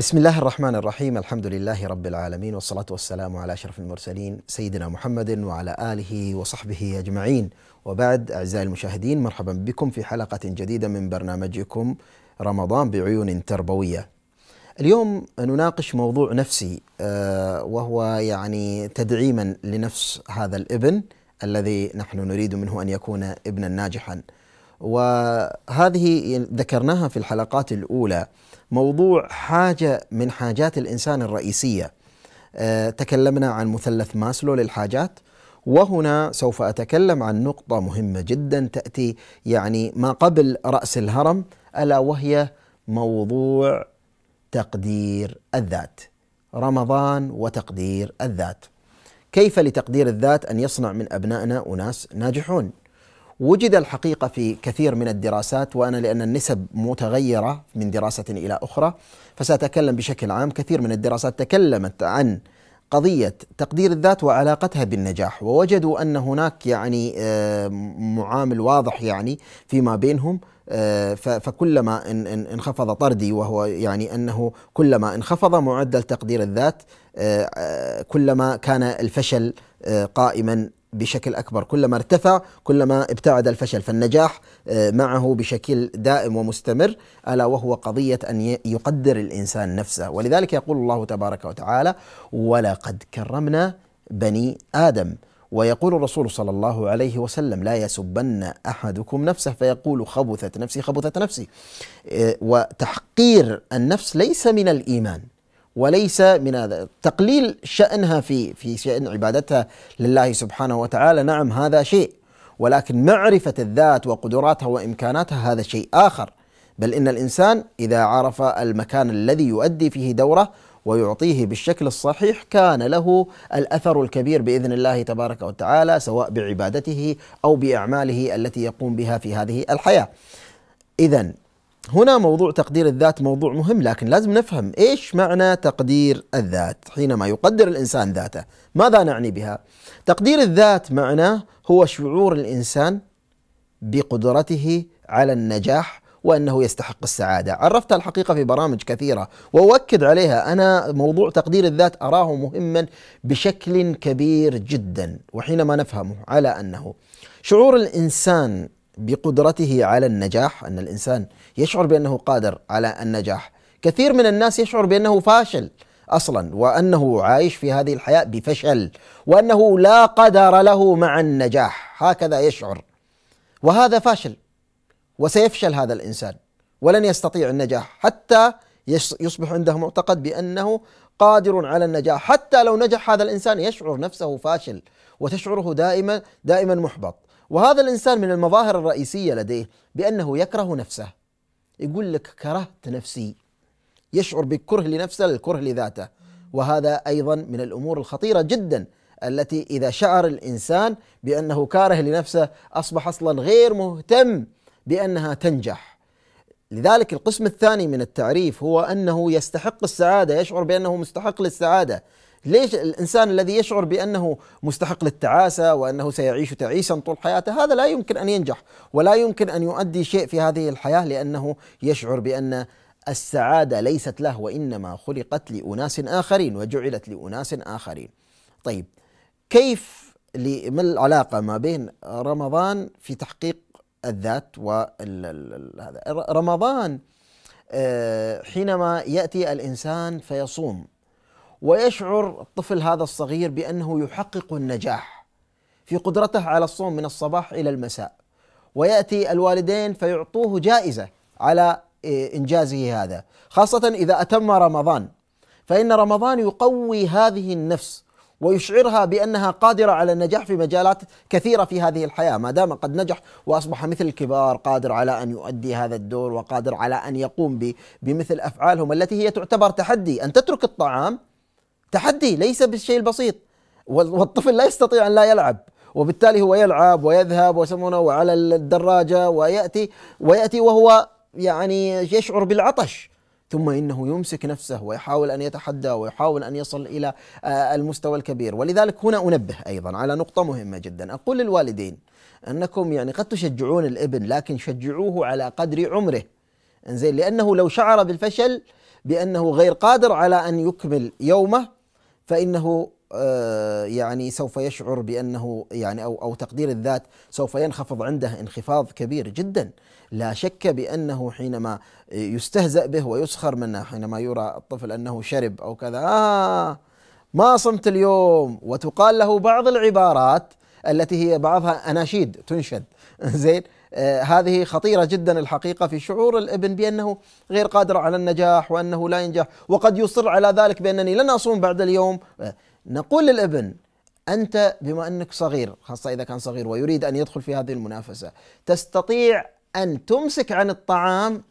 بسم الله الرحمن الرحيم الحمد لله رب العالمين والصلاة والسلام على أشرف المرسلين سيدنا محمد وعلى آله وصحبه أجمعين وبعد أعزائي المشاهدين مرحبا بكم في حلقة جديدة من برنامجكم رمضان بعيون تربوية اليوم نناقش موضوع نفسي وهو يعني تدعيما لنفس هذا الابن الذي نحن نريد منه أن يكون ابنا ناجحا وهذه ذكرناها في الحلقات الأولى موضوع حاجة من حاجات الإنسان الرئيسية آه، تكلمنا عن مثلث ماسلو للحاجات وهنا سوف أتكلم عن نقطة مهمة جدا تأتي يعني ما قبل رأس الهرم ألا وهي موضوع تقدير الذات رمضان وتقدير الذات كيف لتقدير الذات أن يصنع من أبنائنا أناس ناجحون وجد الحقيقة في كثير من الدراسات وأنا لأن النسب متغيرة من دراسة إلى أخرى فسأتكلم بشكل عام كثير من الدراسات تكلمت عن قضية تقدير الذات وعلاقتها بالنجاح ووجدوا أن هناك يعني آه، معامل واضح يعني فيما بينهم آه، فكلما انخفض طردي وهو يعني أنه كلما انخفض معدل تقدير الذات آه، كلما كان الفشل قائما بشكل أكبر كلما ارتفع كلما ابتعد الفشل فالنجاح آه، معه بشكل دائم ومستمر ألا وهو قضية أن يقدر الإنسان نفسه ولذلك يقول الله تبارك وتعالى ولقد كرمنا بني آدم ويقول الرسول صلى الله عليه وسلم لا يسبن احدكم نفسه فيقول خبثت نفسي خبثت نفسي آه، وتحقير النفس ليس من الايمان وليس من هذا تقليل شأنها في في شأن عبادتها لله سبحانه وتعالى نعم هذا شيء ولكن معرفة الذات وقدراتها وإمكاناتها هذا شيء آخر بل إن الإنسان إذا عرف المكان الذي يؤدي فيه دوره ويعطيه بالشكل الصحيح كان له الاثر الكبير باذن الله تبارك وتعالى سواء بعبادته او باعماله التي يقوم بها في هذه الحياه. اذا هنا موضوع تقدير الذات موضوع مهم لكن لازم نفهم ايش معنى تقدير الذات حينما يقدر الانسان ذاته ماذا نعني بها تقدير الذات معناه هو شعور الانسان بقدرته على النجاح وانه يستحق السعاده، عرفتها الحقيقه في برامج كثيره واؤكد عليها انا موضوع تقدير الذات اراه مهما بشكل كبير جدا وحينما نفهمه على انه شعور الانسان بقدرته على النجاح ان الانسان يشعر بانه قادر على النجاح كثير من الناس يشعر بانه فاشل اصلا وانه عايش في هذه الحياه بفشل وانه لا قدر له مع النجاح هكذا يشعر وهذا فاشل وسيفشل هذا الانسان ولن يستطيع النجاح حتى يصبح عنده معتقد بانه قادر على النجاح حتى لو نجح هذا الانسان يشعر نفسه فاشل وتشعره دائما دائما محبط وهذا الإنسان من المظاهر الرئيسية لديه بأنه يكره نفسه يقول لك كرهت نفسي يشعر بالكره لنفسه للكره لذاته وهذا أيضا من الأمور الخطيرة جدا التي إذا شعر الإنسان بأنه كاره لنفسه أصبح أصلا غير مهتم بأنها تنجح لذلك القسم الثاني من التعريف هو أنه يستحق السعادة يشعر بأنه مستحق للسعادة ليش الانسان الذي يشعر بانه مستحق للتعاسه وانه سيعيش تعيسا طول حياته هذا لا يمكن ان ينجح ولا يمكن ان يؤدي شيء في هذه الحياه لانه يشعر بان السعاده ليست له وانما خلقت لاناس اخرين وجعلت لاناس اخرين. طيب كيف ما العلاقه ما بين رمضان في تحقيق الذات و رمضان آه، حينما ياتي الانسان فيصوم ويشعر الطفل هذا الصغير بانه يحقق النجاح في قدرته على الصوم من الصباح الى المساء وياتي الوالدين فيعطوه جائزه على إيه، انجازه هذا خاصه اذا اتم رمضان فان رمضان يقوي هذه النفس ويشعرها بانها قادره على النجاح في مجالات كثيره في هذه الحياه، ما دام قد نجح واصبح مثل الكبار قادر على ان يؤدي هذا الدور وقادر على ان يقوم بمثل افعالهم التي هي تعتبر تحدي، ان تترك الطعام تحدي ليس بالشيء البسيط والطفل لا يستطيع ان لا يلعب وبالتالي هو يلعب ويذهب وسمونه وعلى الدراجه وياتي وياتي وهو يعني يشعر بالعطش ثم انه يمسك نفسه ويحاول ان يتحدى ويحاول ان يصل الى آه، المستوى الكبير ولذلك هنا انبه ايضا على نقطه مهمه جدا اقول للوالدين انكم يعني قد تشجعون الابن لكن شجعوه على قدر عمره انزين لانه لو شعر بالفشل بانه غير قادر على ان يكمل يومه فإنه آه، يعني سوف يشعر بأنه يعني أو, أو تقدير الذات سوف ينخفض عنده انخفاض كبير جدا لا شك بأنه حينما يستهزأ به ويسخر منه حينما يرى الطفل أنه شرب أو كذا آه ما صمت اليوم وتقال له بعض العبارات التي هي بعضها أناشيد تنشد زين آه، هذه خطيرة جدا الحقيقة في شعور الابن بأنه غير قادر على النجاح وأنه لا ينجح وقد يصر على ذلك بأنني لن أصوم بعد اليوم آه، نقول للابن أنت بما أنك صغير خاصة إذا كان صغير ويريد أن يدخل في هذه المنافسة تستطيع أن تمسك عن الطعام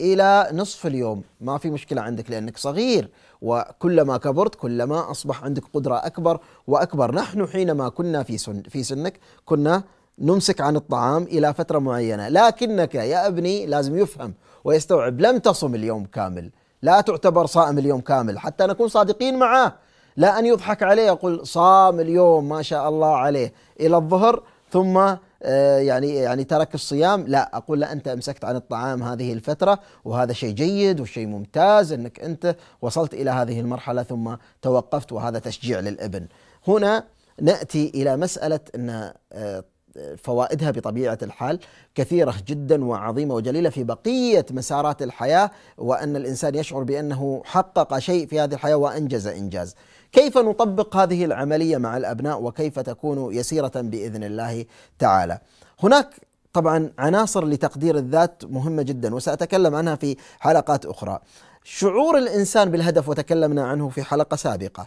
إلى نصف اليوم ما في مشكلة عندك لأنك صغير وكلما كبرت كلما أصبح عندك قدرة أكبر وأكبر نحن حينما كنا في سن في سنك كنا نمسك عن الطعام الى فتره معينه، لكنك يا ابني لازم يفهم ويستوعب لم تصم اليوم كامل، لا تعتبر صائم اليوم كامل حتى نكون صادقين معاه، لا ان يضحك عليه يقول صام اليوم ما شاء الله عليه الى الظهر ثم آه، يعني يعني ترك الصيام لا اقول له انت امسكت عن الطعام هذه الفتره وهذا شيء جيد وشيء ممتاز انك انت وصلت الى هذه المرحله ثم توقفت وهذا تشجيع للابن هنا ناتي الى مساله ان آه، فوائدها بطبيعه الحال كثيره جدا وعظيمه وجليله في بقيه مسارات الحياه وان الانسان يشعر بانه حقق شيء في هذه الحياه وانجز انجاز. كيف نطبق هذه العمليه مع الابناء وكيف تكون يسيره باذن الله تعالى. هناك طبعا عناصر لتقدير الذات مهمه جدا وساتكلم عنها في حلقات اخرى. شعور الانسان بالهدف وتكلمنا عنه في حلقه سابقه.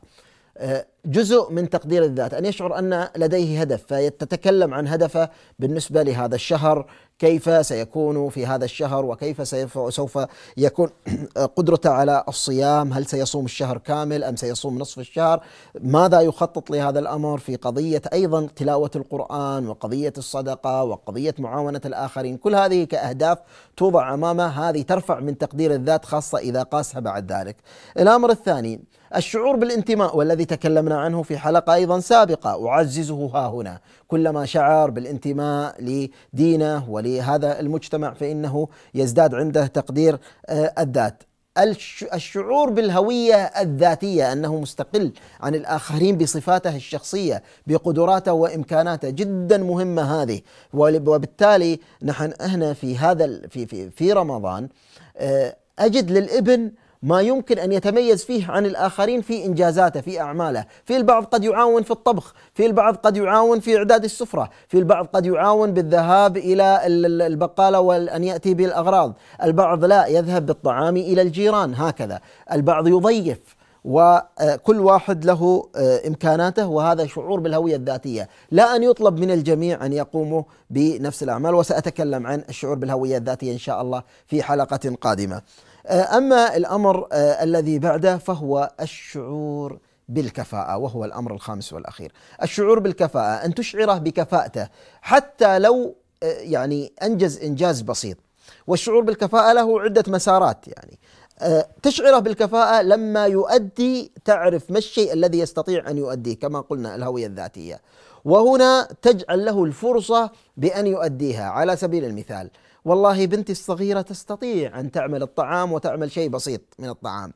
آه، جزء من تقدير الذات ان يشعر ان لديه هدف فيتكلم عن هدفه بالنسبه لهذا الشهر كيف سيكون في هذا الشهر وكيف سوف يكون قدرته على الصيام هل سيصوم الشهر كامل ام سيصوم نصف الشهر ماذا يخطط لهذا الامر في قضيه ايضا تلاوه القران وقضيه الصدقه وقضيه معاونه الاخرين كل هذه كاهداف توضع امامه هذه ترفع من تقدير الذات خاصه اذا قاسها بعد ذلك الامر الثاني الشعور بالانتماء والذي تكلمنا تكلمنا عنه في حلقة أيضا سابقة أعززه ها هنا كلما شعر بالانتماء لدينه ولهذا المجتمع فإنه يزداد عنده تقدير آه، الذات الشعور بالهوية الذاتية أنه مستقل عن الآخرين بصفاته الشخصية بقدراته وإمكاناته جدا مهمة هذه وبالتالي نحن هنا في هذا في في في رمضان آه، أجد للابن ما يمكن أن يتميز فيه عن الآخرين في إنجازاته في أعماله في البعض قد يعاون في الطبخ في البعض قد يعاون في إعداد السفرة في البعض قد يعاون بالذهاب إلى البقالة وأن يأتي بالأغراض البعض لا يذهب بالطعام إلى الجيران هكذا البعض يضيف وكل آه، واحد له آه، امكاناته وهذا شعور بالهويه الذاتيه، لا ان يطلب من الجميع ان يقوموا بنفس الاعمال وساتكلم عن الشعور بالهويه الذاتيه ان شاء الله في حلقه قادمه. آه، أما الأمر آه، الذي بعده فهو الشعور بالكفاءة وهو الأمر الخامس والأخير الشعور بالكفاءة أن تشعره بكفاءته حتى لو آه، يعني أنجز إنجاز بسيط والشعور بالكفاءة له عدة مسارات يعني تشعره بالكفاءة لما يؤدي تعرف ما الشيء الذي يستطيع أن يؤديه كما قلنا الهوية الذاتية وهنا تجعل له الفرصة بأن يؤديها على سبيل المثال والله بنتي الصغيرة تستطيع أن تعمل الطعام وتعمل شيء بسيط من الطعام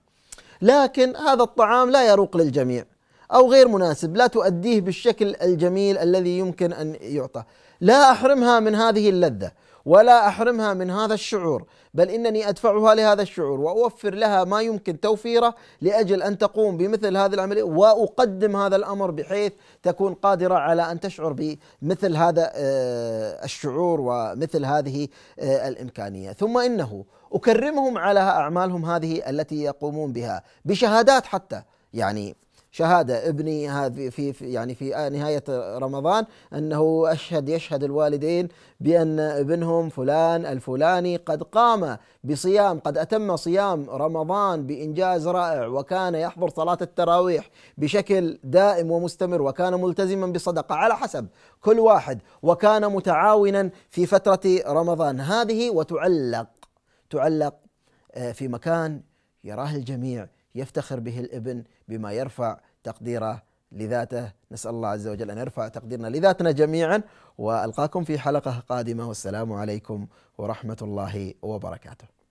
لكن هذا الطعام لا يروق للجميع أو غير مناسب لا تؤديه بالشكل الجميل الذي يمكن أن يعطى لا أحرمها من هذه اللذة ولا احرمها من هذا الشعور بل انني ادفعها لهذا الشعور واوفر لها ما يمكن توفيره لاجل ان تقوم بمثل هذه العمليه واقدم هذا الامر بحيث تكون قادره على ان تشعر بمثل هذا آه، الشعور ومثل هذه آه، الامكانيه ثم انه اكرمهم على اعمالهم هذه التي يقومون بها بشهادات حتى يعني شهاده ابني هذه في يعني في آه، نهايه رمضان انه اشهد يشهد الوالدين بان ابنهم فلان الفلاني قد قام بصيام قد اتم صيام رمضان بانجاز رائع وكان يحضر صلاه التراويح بشكل دائم ومستمر وكان ملتزما بصدقه على حسب كل واحد وكان متعاونا في فتره رمضان هذه وتعلق تعلق آه، في مكان يراه الجميع يفتخر به الابن بما يرفع تقديره لذاته نسأل الله عز وجل أن يرفع تقديرنا لذاتنا جميعا وألقاكم في حلقة قادمة والسلام عليكم ورحمة الله وبركاته